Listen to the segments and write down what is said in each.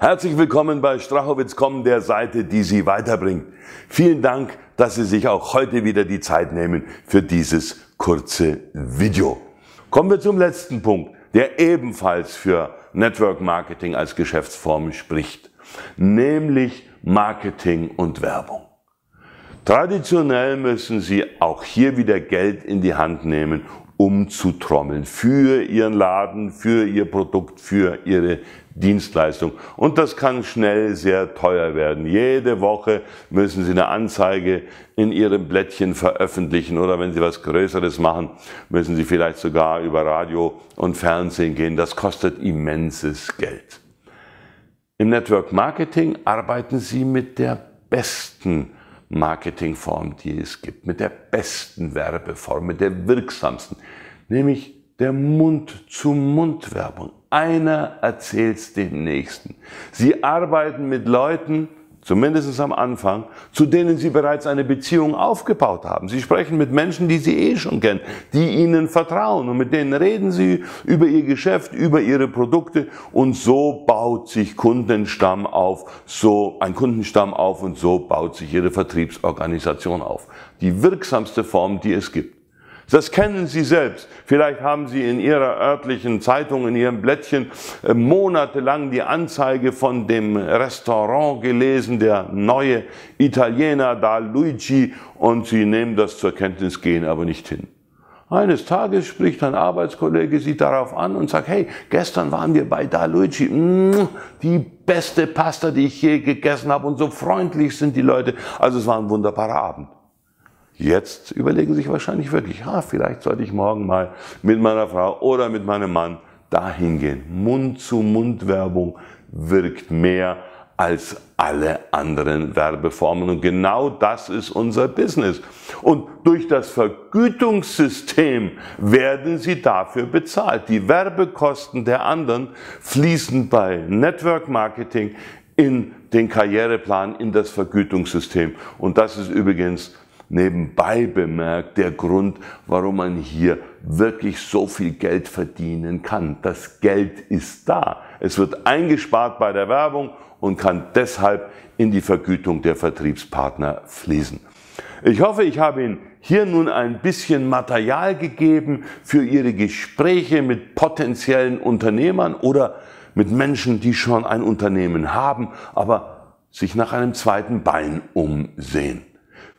Herzlich willkommen bei Strachowitz kommen, der Seite, die Sie weiterbringt. Vielen Dank, dass Sie sich auch heute wieder die Zeit nehmen für dieses kurze Video. Kommen wir zum letzten Punkt, der ebenfalls für Network Marketing als Geschäftsform spricht, nämlich Marketing und Werbung. Traditionell müssen Sie auch hier wieder Geld in die Hand nehmen, umzutrommeln für ihren Laden, für ihr Produkt, für ihre Dienstleistung. Und das kann schnell sehr teuer werden. Jede Woche müssen Sie eine Anzeige in Ihrem Blättchen veröffentlichen oder wenn Sie was Größeres machen, müssen Sie vielleicht sogar über Radio und Fernsehen gehen. Das kostet immenses Geld. Im Network Marketing arbeiten Sie mit der besten Marketingform, die es gibt, mit der besten Werbeform, mit der wirksamsten, nämlich der Mund-zu-Mund-Werbung. Einer erzählt's dem Nächsten. Sie arbeiten mit Leuten, zumindest am Anfang, zu denen Sie bereits eine Beziehung aufgebaut haben. Sie sprechen mit Menschen, die Sie eh schon kennen, die Ihnen vertrauen und mit denen reden Sie über Ihr Geschäft, über Ihre Produkte und so baut sich Kundenstamm auf, so ein Kundenstamm auf und so baut sich Ihre Vertriebsorganisation auf. Die wirksamste Form, die es gibt. Das kennen Sie selbst. Vielleicht haben Sie in Ihrer örtlichen Zeitung, in Ihrem Blättchen äh, monatelang die Anzeige von dem Restaurant gelesen, der neue Italiener da Luigi, und Sie nehmen das zur Kenntnis, gehen aber nicht hin. Eines Tages spricht ein Arbeitskollege Sie darauf an und sagt, hey, gestern waren wir bei Da Luigi, mh, mm, die beste Pasta, die ich je gegessen habe und so freundlich sind die Leute. Also es war ein wunderbarer Abend. Jetzt überlegen sie sich wahrscheinlich wirklich, ja, ah, vielleicht sollte ich morgen mal mit meiner Frau oder mit meinem Mann dahin gehen. Mund-zu-Mund-Werbung wirkt mehr als alle anderen Werbeformen. Und genau das ist unser Business. Und durch das Vergütungssystem werden sie dafür bezahlt. Die Werbekosten der anderen fließen bei Network Marketing in den Karriereplan, in das Vergütungssystem. Und das ist übrigens Nebenbei bemerkt, der Grund, warum man hier wirklich so viel Geld verdienen kann. Das Geld ist da. Es wird eingespart bei der Werbung und kann deshalb in die Vergütung der Vertriebspartner fließen. Ich hoffe, ich habe Ihnen hier nun ein bisschen Material gegeben für Ihre Gespräche mit potenziellen Unternehmern oder mit Menschen, die schon ein Unternehmen haben, aber sich nach einem zweiten Bein umsehen.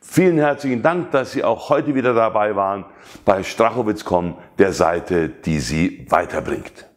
Vielen herzlichen Dank, dass Sie auch heute wieder dabei waren bei Strachowitz.com, der Seite, die Sie weiterbringt.